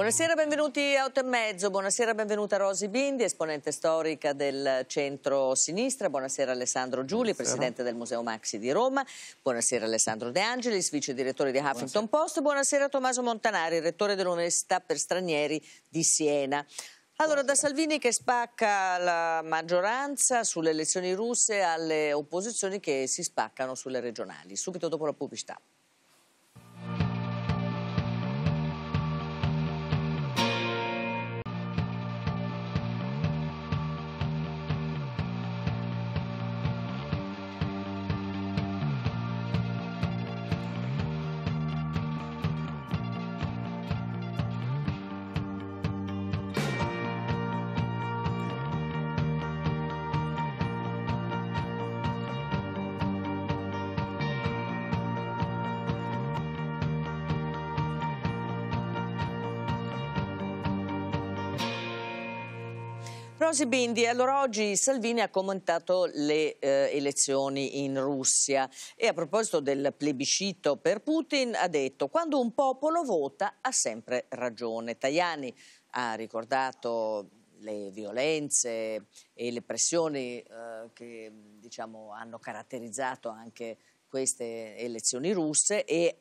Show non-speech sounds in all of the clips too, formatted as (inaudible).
Buonasera, benvenuti a 8 e mezzo. Buonasera, benvenuta Rosi Bindi, esponente storica del centro-sinistra. Buonasera Alessandro Giuli, Buonasera. presidente del Museo Maxi di Roma. Buonasera Alessandro De Angelis, vice direttore di Huffington Buonasera. Post. Buonasera Tommaso Montanari, rettore dell'Università per Stranieri di Siena. Allora, da Salvini che spacca la maggioranza sulle elezioni russe alle opposizioni che si spaccano sulle regionali. Subito dopo la pubblicità. Rosi Bindi, allora oggi Salvini ha commentato le eh, elezioni in Russia e a proposito del plebiscito per Putin ha detto quando un popolo vota ha sempre ragione. Tajani ha ricordato le violenze e le pressioni eh, che diciamo, hanno caratterizzato anche queste elezioni russe e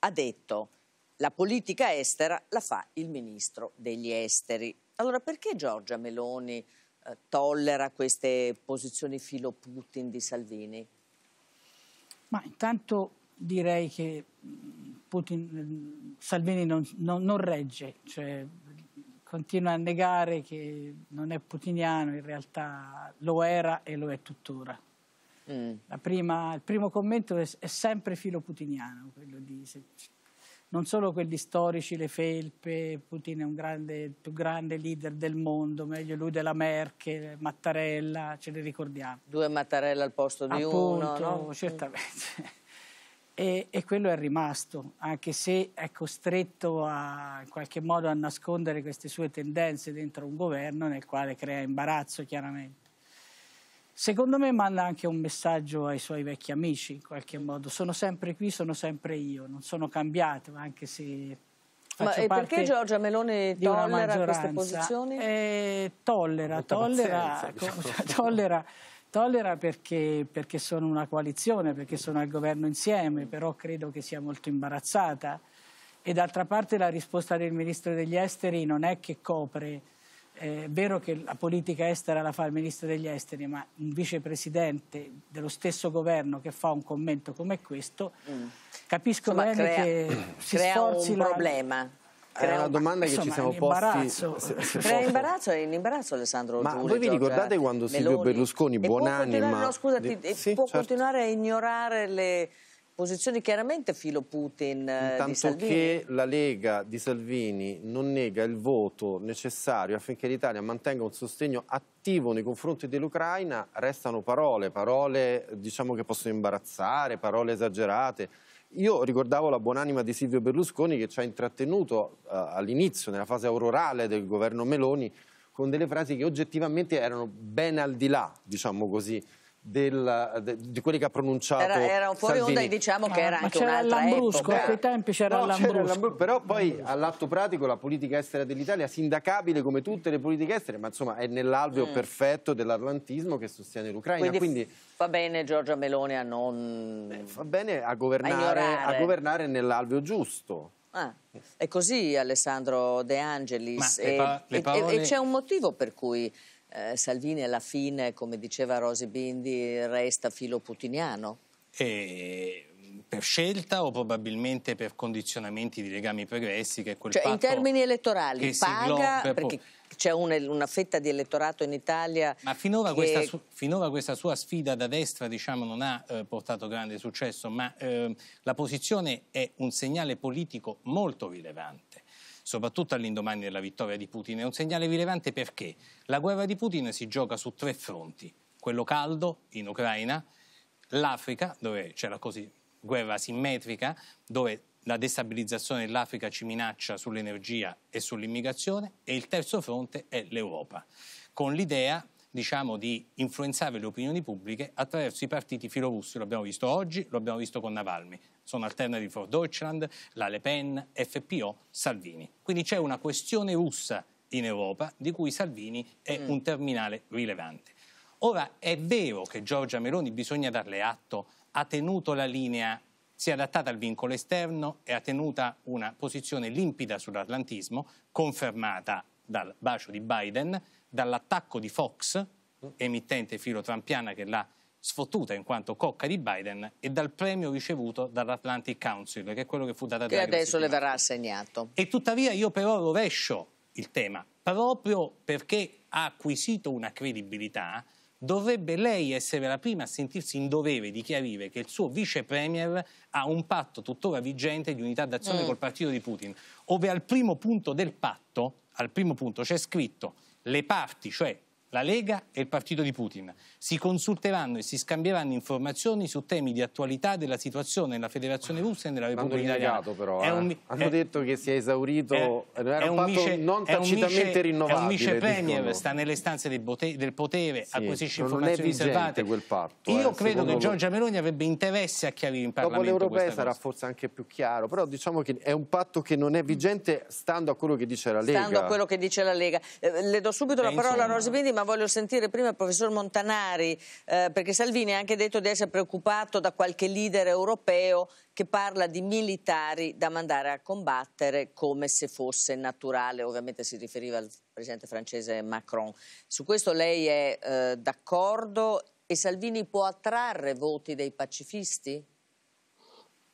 ha detto la politica estera la fa il ministro degli esteri allora perché Giorgia Meloni eh, tollera queste posizioni filo Putin di Salvini? Ma intanto direi che mm, Putin, mm, Salvini non, non, non regge, cioè continua a negare che non è putiniano, in realtà lo era e lo è tuttora. Mm. Prima, il primo commento è, è sempre filo putiniano, quello di se, non solo quelli storici, le felpe, Putin è un grande, il più grande leader del mondo, meglio lui della Merkel, Mattarella, ce li ricordiamo. Due Mattarella al posto di Appunto, uno, no? certamente. E, e, quello è rimasto, anche se è costretto a, in qualche modo a nascondere queste sue tendenze dentro un governo nel quale crea imbarazzo chiaramente. Secondo me manda anche un messaggio ai suoi vecchi amici in qualche modo. Sono sempre qui, sono sempre io, non sono cambiato, anche se Faccio Ma perché Giorgia Meloni tollera queste posizioni? Eh, tollera, tollera, (laughs) (laughs) tollera, tollera perché, perché, sono una coalizione, perché sono al governo insieme, però credo che sia molto imbarazzata. E d'altra parte la risposta del Ministro degli Esteri non è che copre eh, è vero che la politica estera la fa il ministro degli esteri, ma un vicepresidente dello stesso governo che fa un commento come questo, mm. capisco Insomma, bene crea, che (clears throat) si crea sforzi un la... problema. Crea una domanda insomma, che ci siamo posti. Crea imbarazzo, è in imbarazzo Alessandro Ma Giulio, voi vi ricordate eh, quando Silvio Berlusconi, buon buonanima... No, scusa, sì, può certo. continuare a ignorare le, posizioni chiaramente filo Putin Tanto eh, di Salvini. che la Lega di Salvini non nega il voto necessario affinché l'Italia mantenga un sostegno attivo nei confronti dell'Ucraina, restano parole, parole diciamo che possono imbarazzare, parole esagerate. Io ricordavo la buonanima di Silvio Berlusconi che ci ha intrattenuto eh, all'inizio, nella fase aurorale del governo Meloni, con delle frasi che oggettivamente erano ben al di là, diciamo così, della, de, di quelli che ha pronunciato era, era fuori Salvini. onda e diciamo che era ah, anche c'era Lambrusco, a quei tempi c'era no, Lambrusco. però poi all'atto pratico la politica estera dell'Italia sindacabile come tutte le politiche estere ma insomma è nell'alveo mm. perfetto dell'atlantismo che sostiene l'Ucraina quindi, quindi, fa bene Giorgia Meloni a non beh, fa bene a governare, a, governare nell'alveo giusto Ah, è così Alessandro De Angelis e, pa- parole... e, e, c'è un motivo per cui eh, Salvini alla fine, come diceva Rosi Bindi, resta filo putiniano? E mm, per scelta o probabilmente per condizionamenti di legami pregressi che quel cioè, in termini elettorali paga per perché c'è una, una, fetta di elettorato in Italia ma finora, che... questa, su, finora questa, sua sfida da destra diciamo, non ha eh, portato grande successo ma eh, la posizione è un segnale politico molto rilevante soprattutto all'indomani della vittoria di Putin. È un segnale rilevante perché la guerra di Putin si gioca su tre fronti, quello caldo in Ucraina, l'Africa, dove c'è la così guerra simmetrica, dove la destabilizzazione dell'Africa ci minaccia sull'energia e sull'immigrazione, e il terzo fronte è l'Europa, con l'idea diciamo, di influenzare le opinioni pubbliche attraverso i partiti filorussi, lo abbiamo visto oggi, lo abbiamo visto con Navalny sono Alternative for Deutschland, la Le Pen, FPO, Salvini. Quindi c'è una questione russa in Europa di cui Salvini è mm. un terminale rilevante. Ora è vero che Giorgia Meloni, bisogna darle atto, ha tenuto la linea, si è adattata al vincolo esterno e ha tenuto una posizione limpida sull'atlantismo, confermata dal bacio di Biden, dall'attacco di Fox, mm. emittente filo-trampiana che l'ha sfottuta in quanto cocca di Biden e dal premio ricevuto dall'Atlantic Council, che è quello che fu dato a Draghi. Che adesso le verrà assegnato. E tuttavia io però rovescio il tema, proprio perché ha acquisito una credibilità, dovrebbe lei essere la prima a sentirsi in dovere di chiarire che il suo vice premier ha un patto tuttora vigente di unità d'azione mm. col partito di Putin, ove al primo punto del patto, al primo punto c'è scritto le parti, cioè la Lega e il partito di Putin. Si consulteranno e si scambieranno informazioni su temi di attualità della situazione nella Federazione Russa e nella Repubblica Italiana. Però, è eh. un, eh. Hanno è, detto che si è esaurito, è, era è un, un vice, non tacitamente rinnovato. È un vice premier, sta nelle stanze del, potere, del potere sì, acquisisce informazioni riservate. Quel patto, Io eh, credo che Giorgia Meloni avrebbe interesse a chiarire in Parlamento Dopo l'Europea sarà cosa. forse anche più chiaro, però diciamo che è un patto che non è vigente stando a quello che dice la Lega. Stando a quello che dice la Lega. Eh, le do subito la parola a Rosibindi, ma voglio sentire prima il professor Montanari, eh, perché Salvini ha anche detto di essere preoccupato da qualche leader europeo che parla di militari da mandare a combattere come se fosse naturale, ovviamente si riferiva al presidente francese Macron. Su questo lei è eh, d'accordo e Salvini può attrarre voti dei pacifisti?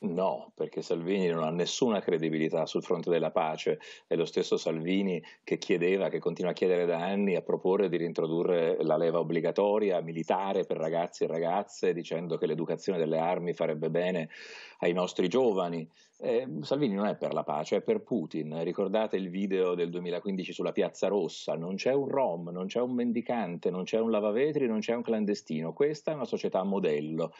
No, perché Salvini non ha nessuna credibilità sul fronte della pace. È lo stesso Salvini che chiedeva, che continua a chiedere da anni, a proporre di reintrodurre la leva obbligatoria militare per ragazzi e ragazze, dicendo che l'educazione delle armi farebbe bene ai nostri giovani. Eh, Salvini non è per la pace, è per Putin. Ricordate il video del 2015 sulla Piazza Rossa? Non c'è un rom, non c'è un mendicante, non c'è un lavavetri, non c'è un clandestino. Questa è una società modello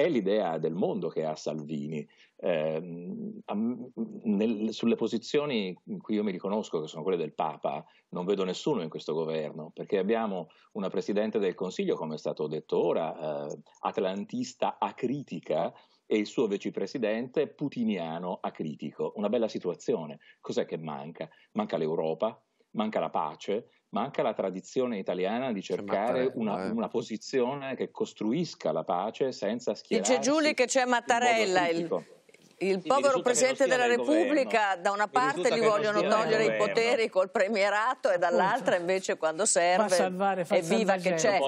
è l'idea del mondo che ha Salvini. Eh, nel, sulle posizioni in cui io mi riconosco, che sono quelle del Papa, non vedo nessuno in questo governo, perché abbiamo una Presidente del Consiglio, come è stato detto ora, eh, atlantista critica e il suo vicepresidente putiniano a critico. Una bella situazione. Cos'è che manca? Manca l'Europa, manca la pace, manca la tradizione italiana di cioè, cercare una, eh. una, posizione che costruisca la pace senza schierarsi. Dice Giuli che c'è Mattarella, il il povero Presidente della Repubblica da una parte gli vogliono togliere i poteri col premierato e dall'altra invece quando serve fa salvare, fa evviva che c'è.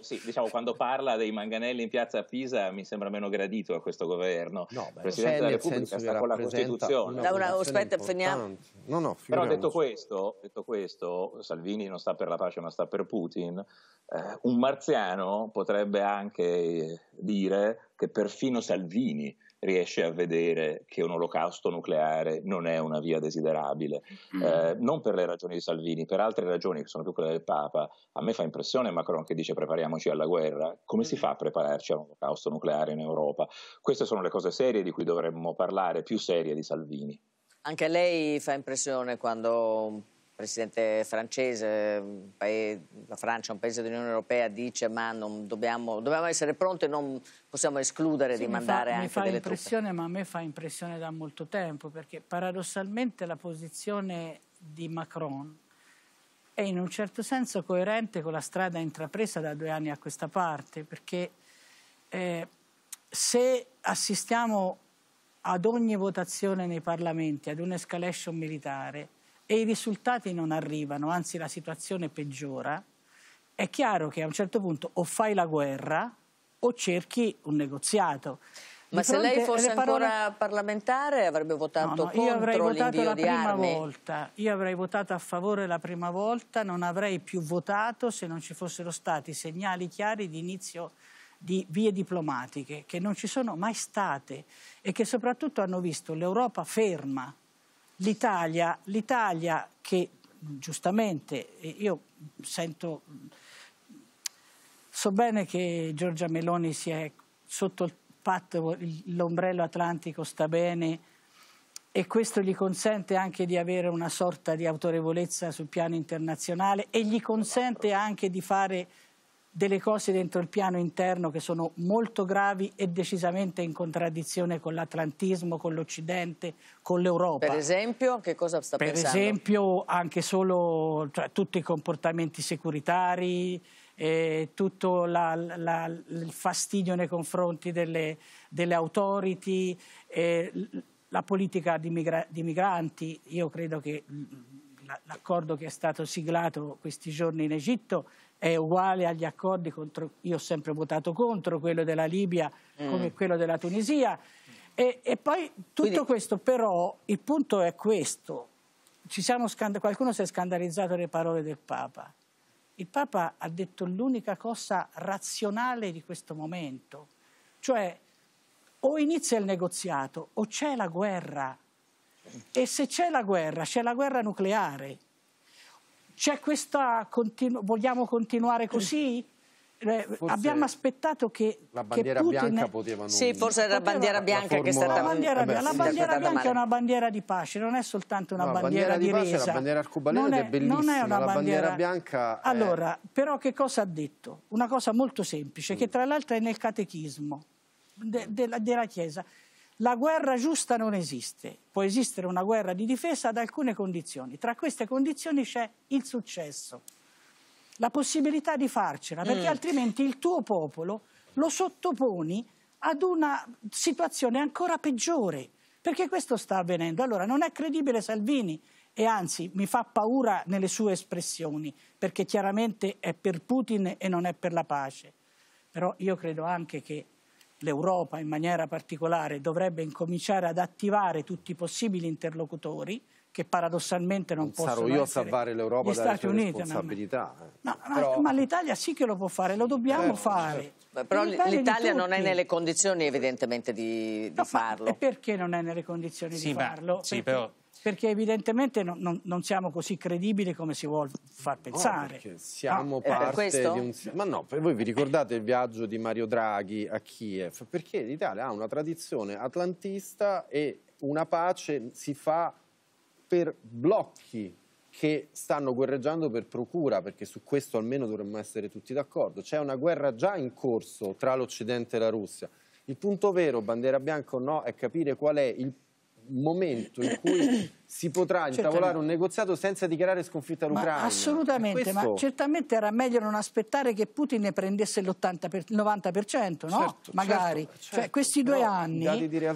Sì, diciamo, quando parla dei manganelli in piazza a Pisa mi sembra meno gradito a questo governo. No, beh, Presidente della Repubblica sta con la Costituzione. Una, una, aspetta, finiamo. No, no, Però detto questo, detto questo, Salvini non sta per la pace ma sta per Putin, eh, un marziano potrebbe anche eh, dire che perfino Salvini riesce a vedere che un olocausto nucleare non è una via desiderabile, mm. eh, non per le ragioni di Salvini, per altre ragioni che sono più quelle del Papa. A me fa impressione Macron che dice prepariamoci alla guerra, come mm. si fa a prepararci a un olocausto nucleare in Europa? Queste sono le cose serie di cui dovremmo parlare, più serie di Salvini. Anche a lei fa impressione quando presidente francese, la Francia è un paese dell'Unione Europea, dice ma dobbiamo, dobbiamo, essere pronti e non possiamo escludere sì, di mandare fa, anche delle truppe. Mi fa impressione, ma a me fa impressione da molto tempo, perché paradossalmente la posizione di Macron è in un certo senso coerente con la strada intrapresa da due anni a questa parte, perché eh, se assistiamo ad ogni votazione nei parlamenti ad un'escalation militare, e i risultati non arrivano, anzi la situazione peggiora, è chiaro che a un certo punto o fai la guerra o cerchi un negoziato. Ma se lei fosse parole... ancora parlamentare avrebbe votato no, no, io avrei votato la prima armi. volta. Io avrei votato a favore la prima volta, non avrei più votato se non ci fossero stati segnali chiari di inizio di vie diplomatiche che non ci sono mai state e che soprattutto hanno visto l'Europa ferma l'Italia, l'Italia che giustamente io sento, so bene che Giorgia Meloni si è sotto il patto, l'ombrello atlantico sta bene e questo gli consente anche di avere una sorta di autorevolezza sul piano internazionale e gli consente anche di fare delle cose dentro il piano interno che sono molto gravi e decisamente in contraddizione con l'atlantismo, con l'Occidente, con l'Europa. Per esempio, che cosa sta per pensando? Per esempio, anche solo cioè, tutti i comportamenti securitari, eh, tutto la, la, il fastidio nei confronti delle, delle authority, eh, la politica di, migra di migranti. Io credo che l'accordo che è stato siglato questi giorni in Egitto è uguale agli accordi contro, io ho sempre votato contro, quello della Libia mm. come quello della Tunisia. E, e poi tutto Quindi... questo però, il punto è questo, qualcuno si è scandalizzato le parole del Papa. Il Papa ha detto l'unica cosa razionale di questo momento, cioè o inizia il negoziato o c'è la guerra. E se c'è la guerra, c'è la guerra nucleare c'è questa, continu vogliamo continuare così? Eh, abbiamo aspettato che la bandiera che Putin... bianca poteva non... sì forse era la bandiera bianca la che è stata la bandiera, eh la bandiera bianca male. è una bandiera di pace non è soltanto una no, bandiera, bandiera, di, di pace, la bandiera arcobaleno non è, è bellissima non è una bandiera... bandiera... bianca è... allora però che cosa ha detto una cosa molto semplice mm. che tra l'altro è nel catechismo de, de, della Chiesa la guerra giusta non esiste, può esistere una guerra di difesa ad alcune condizioni. Tra queste condizioni c'è il successo, la possibilità di farcela, perché mm. altrimenti il tuo popolo lo sottoponi ad una situazione ancora peggiore, perché questo sta avvenendo. Allora non è credibile Salvini e anzi mi fa paura nelle sue espressioni, perché chiaramente è per Putin e non è per la pace. Però io credo anche che l'Europa in maniera particolare dovrebbe incominciare ad attivare tutti i possibili interlocutori che paradossalmente non, non possono sarò io a salvare l'Europa dalle Stati Uniti, responsabilità. No, no, eh. però... Ma l'Italia sì che lo può fare, lo dobbiamo eh, fare. Però l'Italia non è nelle condizioni evidentemente di, di no, farlo. E perché non è nelle condizioni sì, di ma, farlo? Sì, perché... però perché evidentemente non, non, non, siamo così credibili come si vuole far pensare. No, siamo no? Eh, parte eh, di un... Ma no, voi vi ricordate il viaggio di Mario Draghi a Kiev? Perché l'Italia ha una tradizione atlantista e una pace si fa per blocchi che stanno guerreggiando per procura, perché su questo almeno dovremmo essere tutti d'accordo. C'è una guerra già in corso tra l'Occidente e la Russia. Il punto vero, bandiera bianca o no, è capire qual è il momento in cui (coughs) si potrà intavolare un negoziato senza dichiarare sconfitta l'Ucraina. assolutamente, questo... ma certamente era meglio non aspettare che Putin ne prendesse il per... 90%, no? Certo, Magari. Certo, cioè, certo. Cioè, questi due Però, anni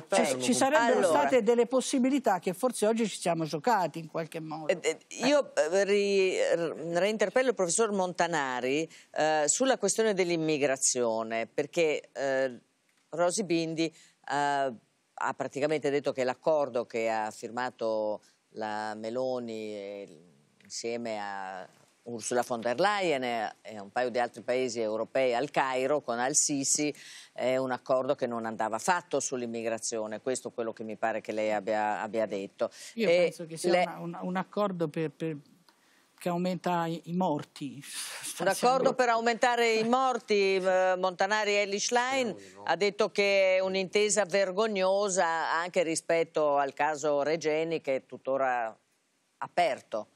cioè, ci sarebbero allora... state delle possibilità che forse oggi ci siamo giocati in qualche modo. Eh, eh, io eh, ri... Eh, reinterpello il professor Montanari eh, sulla questione dell'immigrazione, perché eh, Rosi Bindi ha praticamente detto che l'accordo che ha firmato la Meloni eh, insieme a Ursula von der Leyen e un paio di altri paesi europei al Cairo con Al-Sisi è un accordo che non andava fatto sull'immigrazione, questo è quello che mi pare che lei abbia, abbia detto. Io e penso che sia le... una, un, un, accordo per, per che aumenta i morti. D'accordo per aumentare i morti, eh, Montanari Ellie Schlein ha detto che è un'intesa vergognosa anche rispetto al caso Regeni che è tuttora aperto.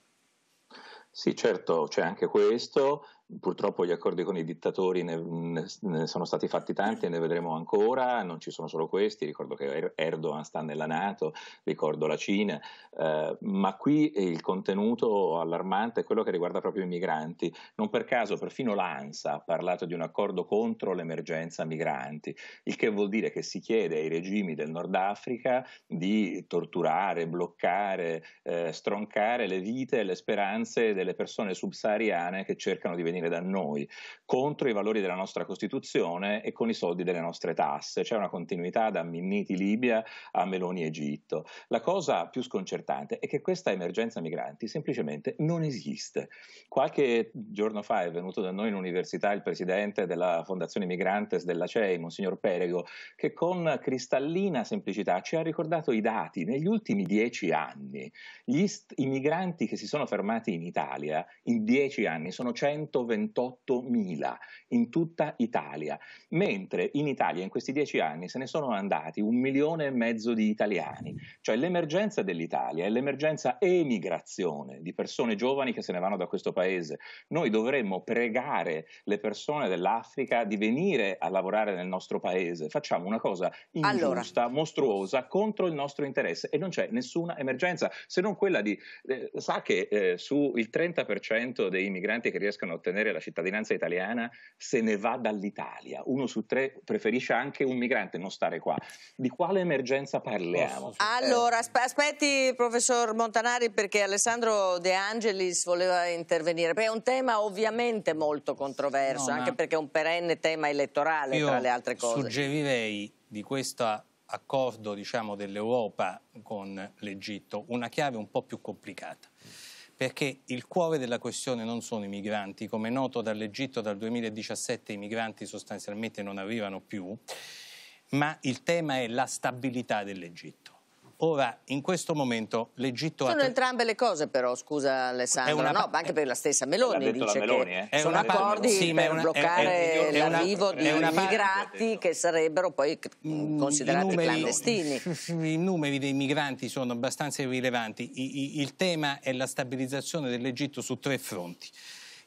Sì, certo, c'è anche questo. Purtroppo gli accordi con i dittatori ne, ne, sono stati fatti tanti e ne vedremo ancora, non ci sono solo questi, ricordo che er-, Erdogan sta nella Nato, ricordo la Cina, eh, ma qui il contenuto allarmante è quello che riguarda proprio i migranti. Non per caso perfino l'ANSA ha parlato di un accordo contro l'emergenza migranti, il che vuol dire che si chiede ai regimi del Nord Africa di torturare, bloccare, eh, stroncare le vite e le speranze delle persone subsahariane che cercano di venire venire da noi, contro i valori della nostra Costituzione e con i soldi delle nostre tasse. C'è una continuità da Minniti Libia a Meloni Egitto. La cosa più sconcertante è che questa emergenza migranti semplicemente non esiste. Qualche giorno fa è venuto da noi in università il presidente della Fondazione Migrantes della CEI, Monsignor Perego, che con cristallina semplicità ci ha ricordato i dati. Negli ultimi dieci anni st- i migranti che si sono fermati in Italia in dieci anni sono 120 128.000 in tutta Italia, mentre in Italia in questi dieci anni se ne sono andati un milione e mezzo di italiani, cioè l'emergenza dell'Italia è l'emergenza emigrazione di persone giovani che se ne vanno da questo paese. Noi dovremmo pregare le persone dell'Africa di venire a lavorare nel nostro paese, facciamo una cosa ingiusta, allora. mostruosa contro il nostro interesse e non c'è nessuna emergenza se non quella di eh, sa che eh, su il 30% dei migranti che riescono a ottenere ottenere la cittadinanza italiana se ne va dall'Italia. Uno su tre preferisce anche un migrante non stare qua. Di quale emergenza parliamo? Allora, aspetti professor Montanari perché Alessandro De Angelis voleva intervenire. Beh, è un tema ovviamente molto controverso, no, anche perché è un perenne tema elettorale tra le altre cose. Suggerirei di questo accordo diciamo, dell'Europa con l'Egitto una chiave un po' più complicata perché il cuore della questione non sono i migranti, come è noto dall'Egitto dal 2017 i migranti sostanzialmente non arrivano più, ma il tema è la stabilità dell'Egitto. Ora, in questo momento l'Egitto... Sono ha... entrambe le cose però, scusa Alessandro, una... no, anche per la stessa Meloni dice Meloni, eh. sono accordi sì, per una... bloccare l'arrivo di una... migrati che sarebbero poi mm, considerati numeri, clandestini. (laughs) I numeri dei migranti sono abbastanza irrilevanti, I, i, il tema è la stabilizzazione dell'Egitto su tre fronti.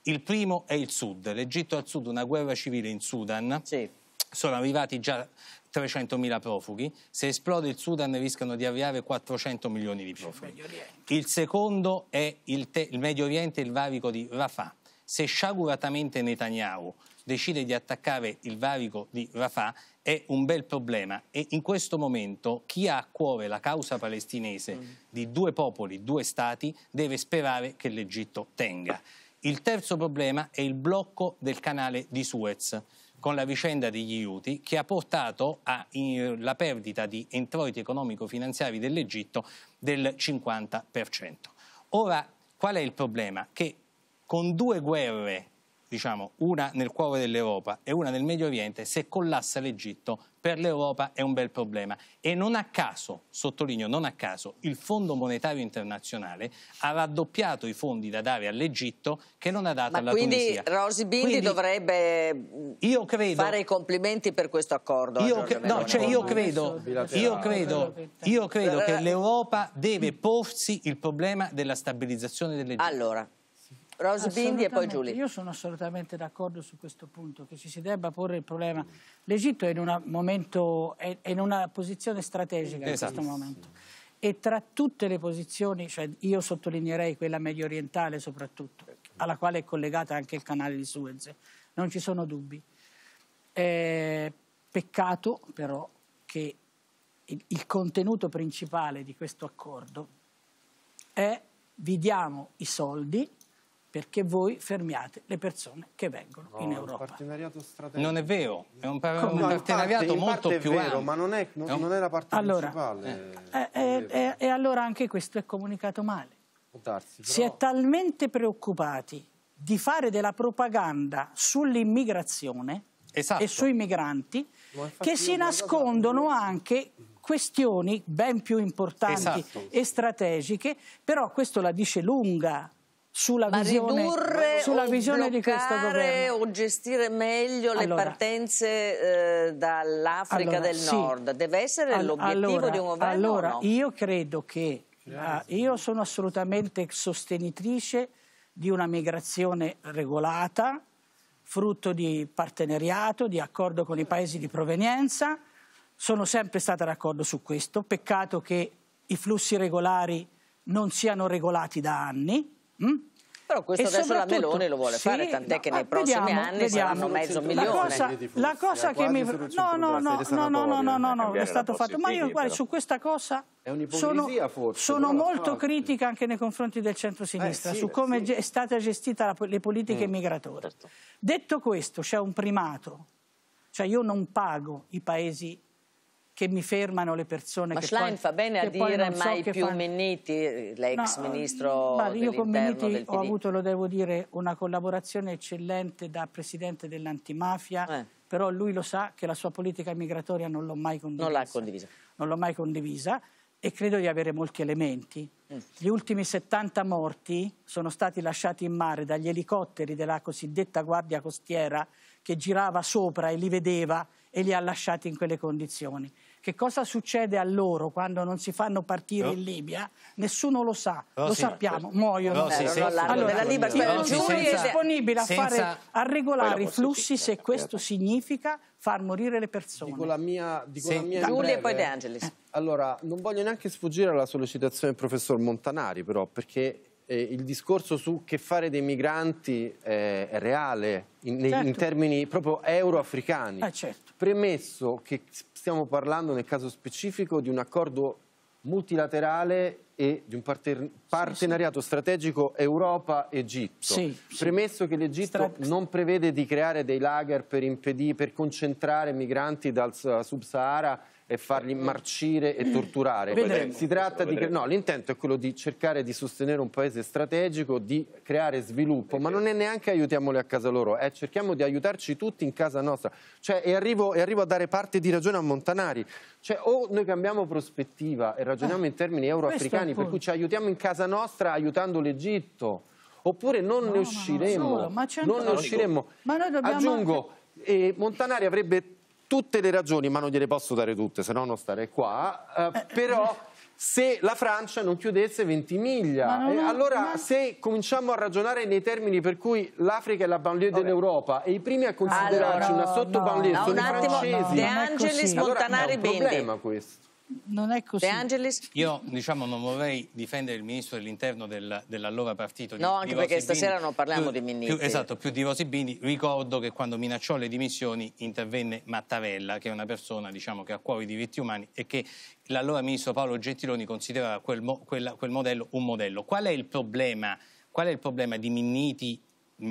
Il primo è il sud, l'Egitto al sud, una guerra civile in Sudan. Sì sono arrivati già 300.000 profughi, se esplode il Sudan rischiano di avviare 400 milioni di profughi. Il secondo è il, il Medio Oriente e il varico di Rafah. Se sciaguratamente Netanyahu decide di attaccare il varico di Rafah è un bel problema e in questo momento chi ha a cuore la causa palestinese mm. di due popoli, due stati, deve sperare che l'Egitto tenga. Il terzo problema è il blocco del canale di Suez con la vicenda degli Houthi che ha portato alla perdita di introiti economico-finanziari dell'Egitto del 50%. Ora, qual è il problema? Che con due guerre diciamo, una nel cuore dell'Europa e una nel Medio Oriente, se collassa l'Egitto per l'Europa è un bel problema. E non a caso, sottolineo, non a caso, il Fondo Monetario Internazionale ha raddoppiato i fondi da dare all'Egitto che non ha dato Ma alla quindi Tunisia. Rosy Bindi quindi dovrebbe credo, fare i complimenti per questo accordo. Io, cre no, cioè io credo, io credo, io credo che l'Europa deve porsi il problema della stabilizzazione dell'Egitto. Allora. Rose Bindi e poi Giulia. Io sono assolutamente d'accordo su questo punto, che ci si debba porre il problema. L'Egitto è, è, è in una posizione strategica esatto. in questo esatto. momento. E tra tutte le posizioni, cioè io sottolineerei quella medio orientale soprattutto, alla quale è collegata anche il canale di Suez, non ci sono dubbi. Eh, peccato però che il, il contenuto principale di questo accordo è vi diamo i soldi perché voi fermiate le persone che vengono no, in Europa. non è vero, è un, par Come? un partenariato parte, molto parte più vero, ampio. ma non è, non, non è, la parte allora, principale. Eh, eh, eh, eh, e allora anche questo è comunicato male. Darsi, però... Si è talmente preoccupati di fare della propaganda sull'immigrazione esatto. e sui migranti che si nascondono anche questioni ben più importanti esatto. e strategiche, però questo la dice lunga sulla Ma visione, ridurre sulla visione di questo governo. o gestire meglio le partenze eh, dall'Africa allora, del Nord sì. deve essere All l'obiettivo allora, di un governo? Allora, no? io credo che la, ah, io sono assolutamente sostenitrice di una migrazione regolata, frutto di partenariato, di accordo con i paesi di provenienza. Sono sempre stata d'accordo su questo. Peccato che i flussi regolari non siano regolati da anni Mm? Però questo e adesso la Melone lo vuole sì, fare, tant'è no, che nei vediamo, prossimi anni vediamo. saranno mezzo milione. La cosa, la cosa che mi... No, no, no, no, no, no, no, no, no, è stato fatto. Ma io, guarda, su questa cosa è sono, forse, sono molto critica anche nei confronti del centro-sinistra, eh, sì, su come sì. è stata gestita la, le politiche mm. migratorie. Certo. Detto questo, c'è un primato. Cioè io non pago i paesi che mi fermano le persone. Ma che Schlein poi, fa bene a dire mai so più fa... Minniti, l'ex no, ministro ma io con Minniti ho avuto, lo devo dire, una collaborazione eccellente da presidente dell'antimafia, eh. però lui lo sa che la sua politica migratoria non l'ho mai condivisa. Non l'ha condivisa. Non l'ho mai condivisa e credo di avere molti elementi. Mm. Gli ultimi 70 morti sono stati lasciati in mare dagli elicotteri della cosiddetta guardia costiera che girava sopra e li vedeva e li ha lasciati in quelle condizioni. Che cosa succede a loro quando non si fanno partire no. in Libia? Nessuno lo sa, no, lo sì. sappiamo, muoiono. Rossi, no, senza, allora, la Libia Rossi, senza, è disponibile a, fare, a regolare i flussi se questo significa far morire le persone. Dico la mia, dico sì. la mia Giulia e poi De Angelis. Eh. Allora, non voglio neanche sfuggire alla sollecitazione del professor Montanari, però, perché eh, il discorso su che fare dei migranti eh, è reale in, certo. in termini proprio euro-africani. Eh, certo. Premesso che stiamo parlando nel caso specifico di un accordo multilaterale e di un parten partenariato sì, sì. strategico Europa-Egitto. Sì, Premesso che l'Egitto non prevede di creare dei lager per, per concentrare migranti dal sub-Sahara e farli eh. marcire e torturare. Vedremo. Si tratta di... No, l'intento è quello di cercare di sostenere un paese strategico, di creare sviluppo, ma non è neanche aiutiamoli a casa loro, è eh. cerchiamo di aiutarci tutti in casa nostra. Cioè, e arrivo, e arrivo, a dare parte di ragione a Montanari. Cioè, o noi cambiamo prospettiva e ragioniamo eh, in termini euroafricani, per cui ci aiutiamo in casa nostra aiutando l'Egitto, oppure non no, ne usciremo. Ma, solo, ma non ne usciremo. Ma noi dobbiamo Aggiungo, eh, Montanari avrebbe tutte le ragioni, ma non gliele posso dare tutte, se no non stare qua, eh, eh però eh. se la Francia non chiudesse Ventimiglia. Non, eh, allora, ma... se cominciamo a ragionare nei termini per cui l'Africa è la banlieue okay. dell'Europa e i primi a considerarci allora, una sottobanlieue no, sono un i francesi. De Angelis, allora, è un problema questo. Non è così. De Angelis? Io diciamo non vorrei difendere il ministro dell'interno del, dell'allora partito. No, di, anche di perché Bindi, stasera non parliamo più, di ministri. esatto, più di Rosi Bindi. Ricordo che quando minacciò le dimissioni intervenne Mattarella, che è una persona diciamo, che ha a cuore i diritti umani e che l'allora ministro Paolo Gentiloni considerava quel, mo, quella, quel modello un modello. Qual è il problema? Qual è il problema di Minniti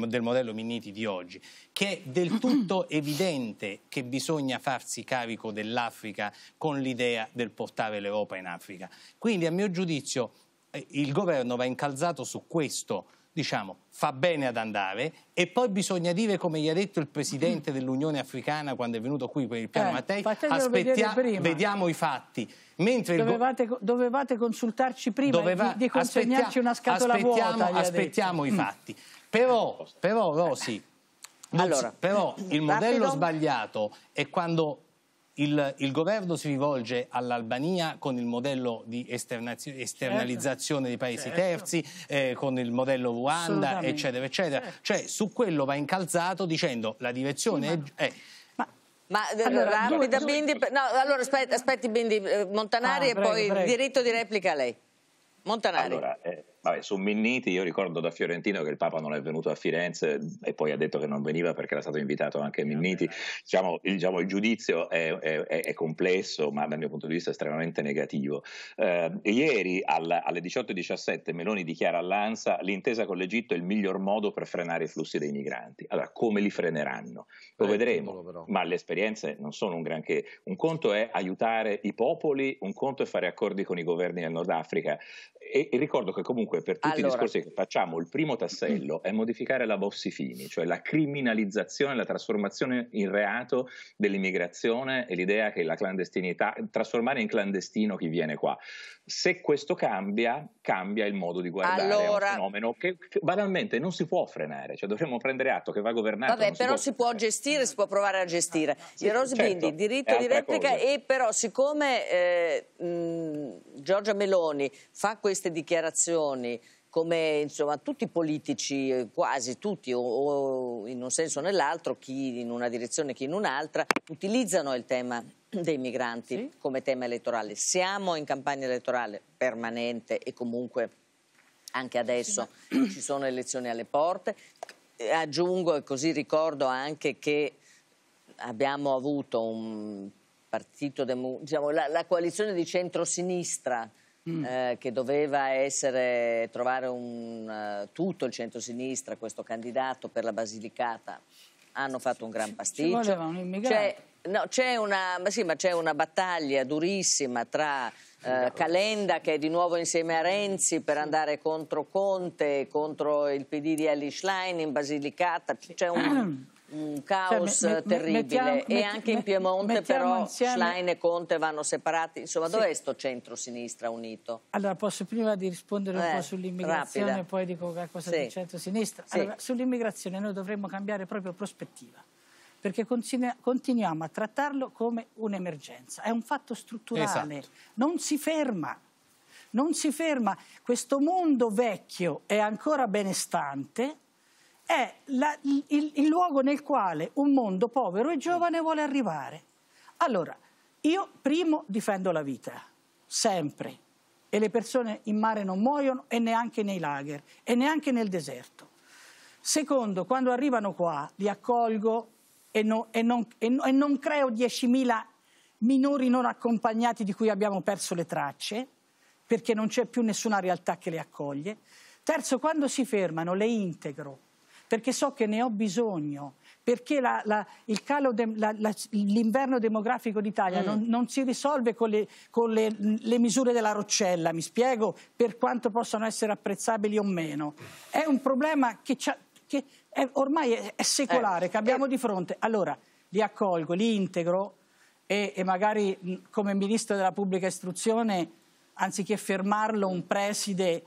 del modello Minniti di oggi, che è del tutto (clears throat) evidente che bisogna farsi carico dell'Africa con l'idea del portare l'Europa in Africa. Quindi a mio giudizio eh, il governo va incalzato su questo, diciamo, fa bene ad andare e poi bisogna dire come gli ha detto il presidente (clears throat) dell'Unione Africana quando è venuto qui per il piano eh, Mattei, aspettiamo, vediamo i fatti. Mentre dovevate, dovevate consultarci prima doveva, di, di consegnarci una scatola aspettiamo, vuota. Aspettiamo i fatti. Mm. (clears throat) Ah, però, però Rosy, allora, però il modello rapido. sbagliato è quando il, il, governo si rivolge all'Albania con il modello di certo. esternalizzazione certo. dei paesi certo. terzi, eh, con il modello Ruanda, eccetera, eccetera. Certo. Cioè su quello va incalzato dicendo la direzione sì, è... è ma eh. Eh, allora, rapida dove... Bindi, no, allora aspetti, aspetti Bindi, eh, Montanari ah, prego, e poi prego. diritto di replica a lei. Montanari. Allora, eh vabbè, su Minniti io ricordo da Fiorentino che il Papa non è venuto a Firenze e poi ha detto che non veniva perché era stato invitato anche Minniti. Eh, eh. Diciamo, il, diciamo, il giudizio è, è, è, complesso, ma dal mio punto di vista estremamente negativo. Eh, ieri al, alle 18.17 Meloni dichiara all'Ansa l'intesa con l'Egitto è il miglior modo per frenare i flussi dei migranti. Allora, come li freneranno? Lo eh, vedremo, ma le esperienze non sono un granché. Un conto è aiutare i popoli, un conto è fare accordi con i governi del Nord Africa. E, e, ricordo che comunque per tutti allora. i discorsi che facciamo, il primo tassello è modificare la Bossi Fini, cioè la criminalizzazione, la trasformazione in reato dell'immigrazione e l'idea che la clandestinità, trasformare in clandestino chi viene qua se questo cambia, cambia il modo di guardare allora... un fenomeno che, banalmente non si può frenare, cioè dovremmo prendere atto che va governato. Vabbè, però si può, si può gestire, si può provare a gestire. Ah, ah, sì, Rosbindi, certo, diritto di replica cosa. e però siccome eh, mh, Giorgia Meloni fa queste dichiarazioni come insomma, tutti i politici, quasi tutti, o, o in un senso o nell'altro, chi in una direzione, chi in un'altra, utilizzano il tema dei migranti sì. come tema elettorale. Siamo in campagna elettorale permanente e comunque anche adesso sì. ci sono elezioni alle porte. Aggiungo e così ricordo anche che abbiamo avuto un partito, diciamo, la, la coalizione di centrosinistra Mm. Eh, che doveva essere, trovare un, uh, tutto il centrosinistra, questo candidato per la Basilicata, hanno fatto un gran pasticcio. Ci No, c'è una, sì, una, battaglia durissima tra eh, Calenda che è di nuovo insieme a Renzi per andare contro Conte, contro il PD di Ali Schlein in Basilicata, c'è un, (clears throat) un cioè, caos cioè, terribile mettiamo, e anche in Piemonte però insieme... Schlein e Conte vanno separati. Insomma, sì. dov'è sto centro-sinistra unito? Allora, posso prima di rispondere un po' eh, sull'immigrazione e poi dico qualcosa sì. del centro-sinistra. Sì. Allora, sull'immigrazione noi dovremmo cambiare proprio prospettiva perché continuiamo a trattarlo come un'emergenza. È un fatto strutturale, esatto. non si ferma. Non si ferma. Questo mondo vecchio è ancora benestante, è la, il, il luogo nel quale un mondo povero e giovane vuole arrivare. Allora, io primo difendo la vita, sempre, e le persone in mare non muoiono e neanche nei lager e neanche nel deserto. Secondo, quando arrivano qua li accolgo e, no, e, non, e, no, e non, creo 10.000 minori non accompagnati di cui abbiamo perso le tracce, perché non c'è più nessuna realtà che li accoglie. Terzo, quando si fermano le integro, perché so che ne ho bisogno perché l'inverno de, demografico d'Italia mm. non, non, si risolve con, le, con le, le, misure della roccella, mi spiego, per quanto possano essere apprezzabili o meno. È un problema che, che è, ormai è, è secolare, eh, che abbiamo eh. di fronte. Allora, li accolgo, li integro e, e magari mh, come Ministro della Pubblica Istruzione, anziché fermarlo un preside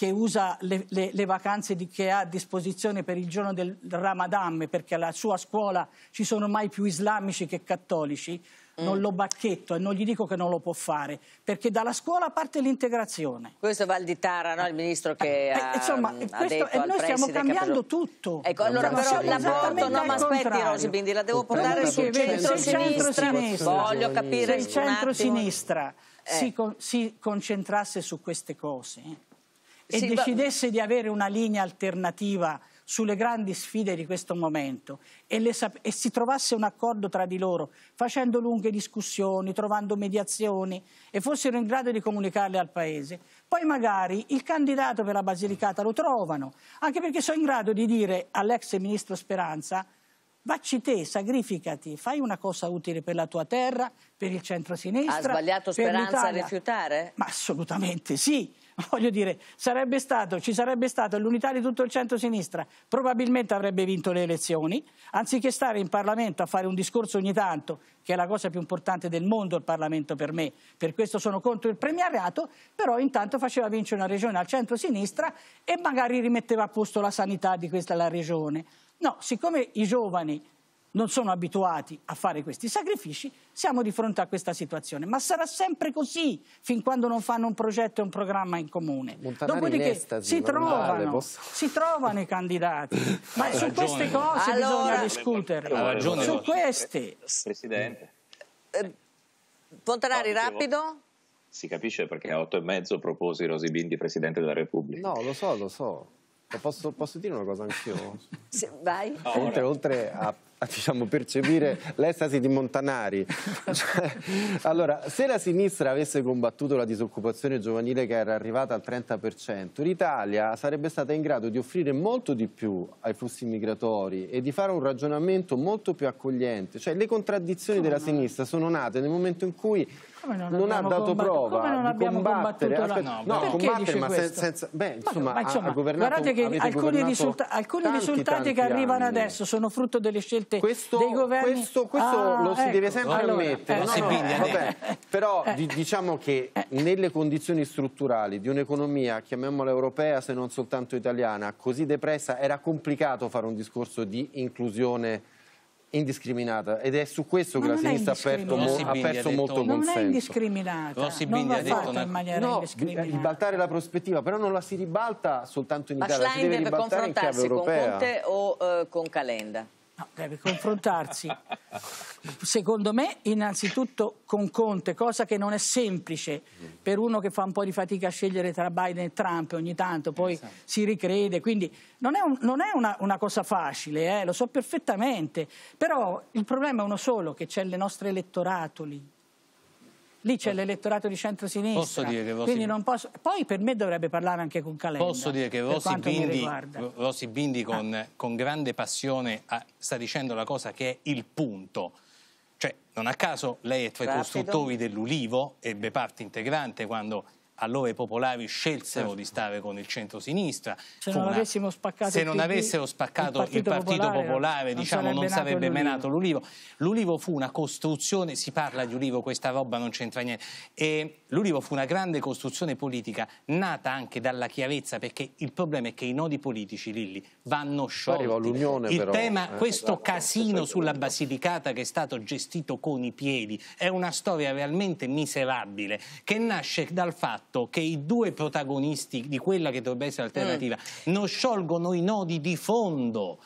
che usa le, le, le vacanze di, che ha a disposizione per il giorno del Ramadan, perché alla sua scuola ci sono mai più islamici che cattolici, mm. non lo bacchetto e non gli dico che non lo può fare, perché dalla scuola parte l'integrazione. Questo va al di Tara, no? il ministro che eh, eh ha, insomma, ha questo, e noi stiamo cambiando preso... tutto. Ecco, allora però la porto, no, ma aspetti Rosi Bindi, la devo portare sul centro-sinistra, centro voglio capire se il centro-sinistra eh. si, con, si concentrasse su queste cose e sì, decidesse va... di avere una linea alternativa sulle grandi sfide di questo momento e, le, e, si trovasse un accordo tra di loro, facendo lunghe discussioni, trovando mediazioni e fossero in grado di comunicarle al Paese, poi magari il candidato per la Basilicata lo trovano, anche perché sono in grado di dire all'ex ministro Speranza Vacci te, sacrificati, fai una cosa utile per la tua terra, per il centro-sinistra. Ha sbagliato Speranza a rifiutare? Ma assolutamente sì (laughs) voglio dire, sarebbe stato, ci sarebbe stata l'unità di tutto il centro-sinistra, probabilmente avrebbe vinto le elezioni, anziché stare in Parlamento a fare un discorso ogni tanto, che è la cosa più importante del mondo il Parlamento per me, per questo sono contro il premierato, però intanto faceva vincere una regione al centro-sinistra e magari rimetteva a posto la sanità di questa la regione. No, siccome i giovani non sono abituati a fare questi sacrifici, siamo di fronte a questa situazione. Ma sarà sempre così fin quando non fanno un progetto e un programma in comune. Montanari Dopodiché in estasi, si, trovano, posso... Boh. si trovano i candidati. (coughs) Ma ha su ragione. queste cose allora... bisogna discutere. Ha ragione, su queste. Eh, presidente. Eh, eh rapido. Si capisce perché a otto e mezzo proposi Rosy Bindi Presidente della Repubblica. No, lo so, lo so. Cioè, posso, posso, dire una cosa anch'io? (laughs) vai. Oltre, oltre a, a diciamo, percepire l'estasi di Montanari. (laughs) Cioè, allora, se la sinistra avesse combattuto la disoccupazione giovanile che era arrivata al 30%, l'Italia sarebbe stata in grado di offrire molto di più ai flussi migratori e di fare un ragionamento molto più accogliente. Cioè, le contraddizioni della sinistra sono nate nel momento in cui non, non ha dato prova come non abbiamo combattere, aspetta, la no, combattere ma sen senza beh, insomma, ma, insomma ha, ha guardate che alcuni, risulta alcuni tanti, risultati tanti che arrivano anni. adesso sono frutto delle scelte questo, dei governi questo, questo ah, lo si ecco. deve sempre allora, ammettere eh, no, no, vabbè, però eh, diciamo che eh. nelle condizioni strutturali di un'economia chiamiamola europea se non soltanto italiana così depressa era complicato fare un discorso di inclusione indiscriminata ed è su questo che la sinistra ha perso, mo, ha perso molto detto, consenso. Non è indiscriminata, non, non va fatta una... in maniera no, ribaltare la prospettiva, però non la si ribalta soltanto in Italia, Ma si deve ribaltare in Ma Schlein deve confrontarsi con Conte o eh, con Calenda? No, deve confrontarsi, (laughs) secondo me, innanzitutto con Conte, cosa che non è semplice per uno che fa un po' di fatica a scegliere tra Biden e Trump ogni tanto, poi esatto. si ricrede. Quindi non è, un, non è una, una, cosa facile, eh, lo so perfettamente, però il problema è uno solo, che c'è le nostre elettorato lì Lì c'è l'elettorato di centrosinistra. Posso dire che Rossi... Posso... Poi per me dovrebbe parlare anche con Calenda. Posso dire che Rossi Bindi, Rossi Bindi con, ah. con, grande passione sta dicendo la cosa che è il punto. Cioè, non a caso lei è tra i costruttori dell'Ulivo, ebbe parte integrante quando allora i popolari scelsero certo. di stare con il centro-sinistra. Se, non, una... se non avessero spaccato il Partito, il Partito Popolare, popolare non diciamo, sarebbe non sarebbe mai nato l'Ulivo. L'Ulivo fu una costruzione, si parla di Ulivo, questa roba non c'entra niente. E L'Ulivo fu una grande costruzione politica nata anche dalla chiavezza perché il problema è che i nodi politici, Lilli, vanno sciolti. Il però, tema, eh, questo esatto, casino sulla Basilicata che è stato gestito con i piedi è una storia realmente miserabile che nasce dal fatto che i due protagonisti di quella che dovrebbe essere l'alternativa mm. non sciolgono i nodi di fondo.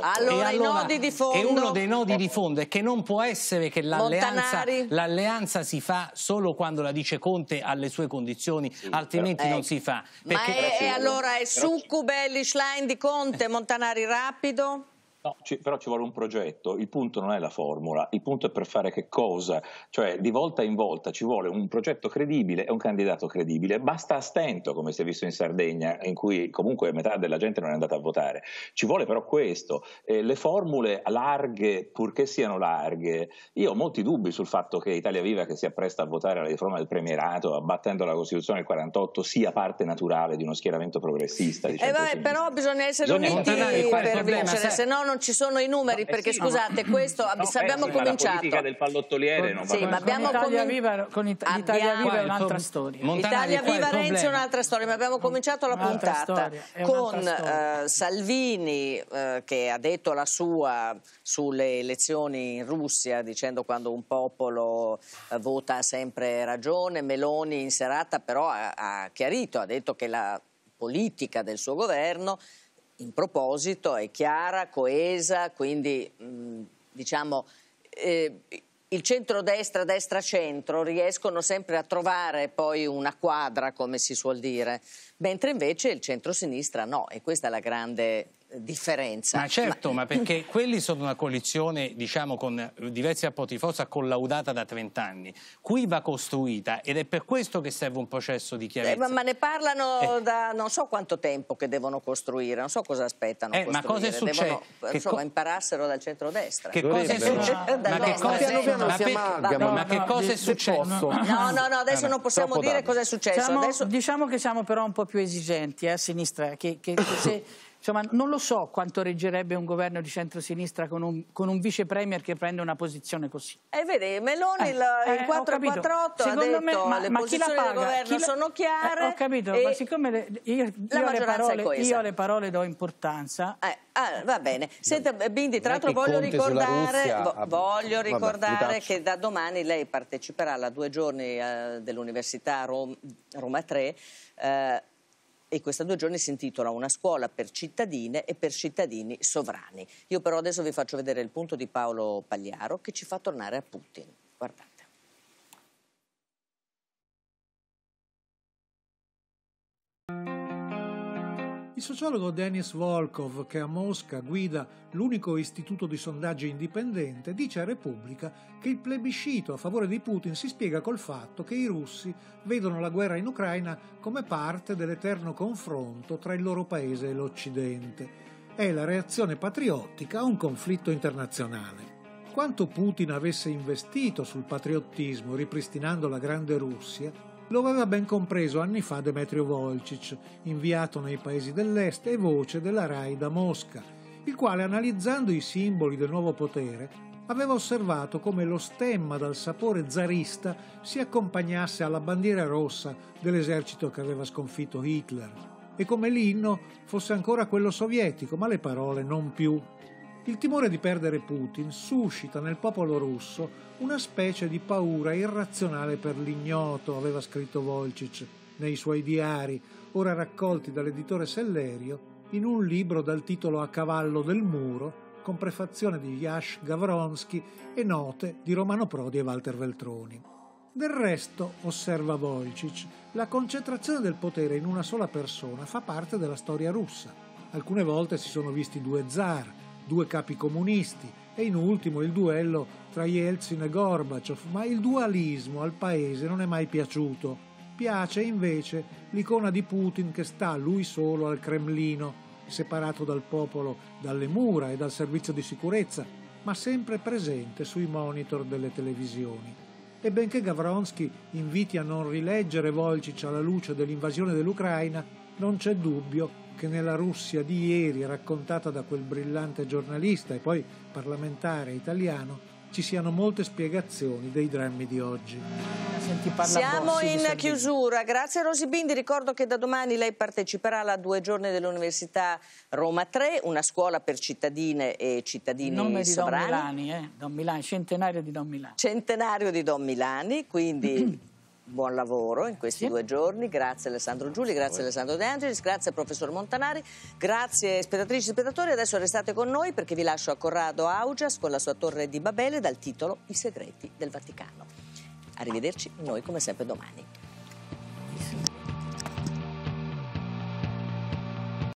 Allora, e allora, i nodi di fondo. E uno dei nodi di fondo è che non può essere che l'alleanza, si fa solo quando la dice Conte alle sue condizioni, sì, altrimenti però, non ecco. si fa. Perché... Ma è, allora è succube Schlein di Conte, eh. Montanari rapido? No, ci, però ci vuole un progetto, il punto non è la formula, il punto è per fare che cosa, cioè di volta in volta ci vuole un progetto credibile e un candidato credibile, basta a stento come si è visto in Sardegna in cui comunque metà della gente non è andata a votare, ci vuole però questo, eh, le formule larghe purché siano larghe, io ho molti dubbi sul fatto che Italia Viva che si appresta a votare la riforma del premierato abbattendo la Costituzione del 48 sia parte naturale di uno schieramento progressista. Diciamo eh vabbè, però bisogna essere bisogna uniti per vincere, se no non non ci sono i numeri, no, eh, perché eh sì, scusate, no. (clears throat) questo no, eh, abbiamo eh sì, cominciato. Ma politica del pallottoliere con, non sì, ma abbiamo con Italia Viva, con It Italia Viva è un'altra storia. Montana Italia Viva Renzi è un'altra storia, ma abbiamo cominciato la puntata con eh, Salvini eh, che ha detto la sua sulle elezioni in Russia, dicendo quando un popolo vota ha sempre ragione, Meloni in serata però ha, ha chiarito, ha detto che la politica del suo governo in proposito, è chiara, coesa, quindi mh, mm, diciamo... Eh, il centro destra-centro destra riescono sempre a trovare poi una quadra, come si suol dire, mentre invece il centro-sinistra no, e questa è la grande differenza. Ma certo, ma, ma perché (laughs) quelli sono una coalizione, diciamo, con diversi appoti di forza collaudata da 30 anni. Qui va costruita ed è per questo che serve un processo di chiarezza. Eh, ma, ma, ne parlano eh. da non so quanto tempo che devono costruire, non so cosa aspettano eh, Ma cosa è successo? Devono, insomma, imparassero dal centro-destra. Eh, ma che cosa è successo? Ma che cosa è successo? No, no, no, adesso non possiamo dire cosa è successo. Diciamo che siamo però un po' più esigenti eh, a sinistra, che se... (laughs) Insomma, non lo so quanto reggerebbe un governo di centrosinistra con un, con un vice premier che prende una posizione così. E eh, vede, Meloni eh, il, eh, il 448 Secondo me, ma, le ma posizioni del governo la... sono chiare. Eh, ho capito, e... ma siccome le, io, io, le parole, io, le parole, do importanza... Eh, ah, va bene. Senta, Bindi, tra l'altro voglio ricordare, Russia, voglio ricordare che da domani lei parteciperà alla due giorni eh, dell'Università Roma, Roma 3 e questa due giorni si intitola Una scuola per cittadine e per cittadini sovrani. Io però adesso vi faccio vedere il punto di Paolo Pagliaro che ci fa tornare a Putin. Guardate. Il sociologo Denis Volkov, che a Mosca guida l'unico istituto di sondaggi indipendente, dice a Repubblica che il plebiscito a favore di Putin si spiega col fatto che i russi vedono la guerra in Ucraina come parte dell'eterno confronto tra il loro paese e l'Occidente. È la reazione patriottica a un conflitto internazionale. Quanto Putin avesse investito sul patriottismo ripristinando la Grande Russia, lo aveva ben compreso anni fa Demetrio Volcic, inviato nei paesi dell'Est e voce della RAI da Mosca, il quale analizzando i simboli del nuovo potere aveva osservato come lo stemma dal sapore zarista si accompagnasse alla bandiera rossa dell'esercito che aveva sconfitto Hitler e come l'inno fosse ancora quello sovietico, ma le parole non più il timore di perdere Putin suscita nel popolo russo una specie di paura irrazionale per l'ignoto, aveva scritto Volcic nei suoi diari, ora raccolti dall'editore Sellerio in un libro dal titolo A cavallo del muro, con prefazione di Yash Gavronsky e note di Romano Prodi e Walter Veltroni. Del resto, osserva Volcic, la concentrazione del potere in una sola persona fa parte della storia russa. Alcune volte si sono visti due zar, due capi comunisti e in ultimo il duello tra Yeltsin e Gorbaciov, ma il dualismo al paese non è mai piaciuto. Piace invece l'icona di Putin che sta lui solo al Cremlino, separato dal popolo dalle mura e dal servizio di sicurezza, ma sempre presente sui monitor delle televisioni. E benché Gavronsky inviti a non rileggere Volcic alla luce dell'invasione dell'Ucraina, non c'è dubbio che nella Russia di ieri, raccontata da quel brillante giornalista e poi parlamentare italiano, ci siano molte spiegazioni dei drammi di oggi. Siamo in chiusura, grazie a Rosi Bindi, ricordo che da domani lei parteciperà alla due giorni dell'Università Roma 3, una scuola per cittadine e cittadini Il nome sovrani. Don Milani, eh? Don Milani, centenario di Don Milani. Centenario di Don Milani, quindi... (clears throat) buon lavoro in questi sì. due giorni, grazie Alessandro Giuli, grazie Alessandro De Angelis, grazie professor Montanari, grazie spettatrici e spettatori, adesso restate con noi perché vi lascio a Corrado Augias con la sua torre di Babele dal titolo I segreti del Vaticano. Arrivederci, noi come sempre domani.